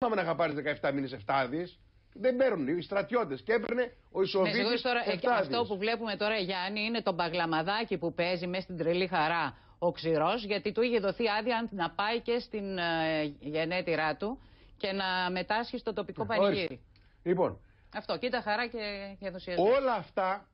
Πάμε να πάρει 17 μήνε 7 δι. Δεν παίρνουν οι στρατιώτες. Και έπαιρνε ο Ισοβίτη. Ναι, ε, αυτό που βλέπουμε τώρα, Γιάννη, είναι το μπαγλαμαδάκι που παίζει μέσα στην τρελή χαρά ο ξηρός, γιατί του είχε δοθεί άδεια να πάει και στην ε, γενέτειρά του και να μετάσχει στο τοπικό πανηγύρι. Λοιπόν. Αυτό, κοίτα χαρά και, και ενθουσιασμό. Όλα αυτά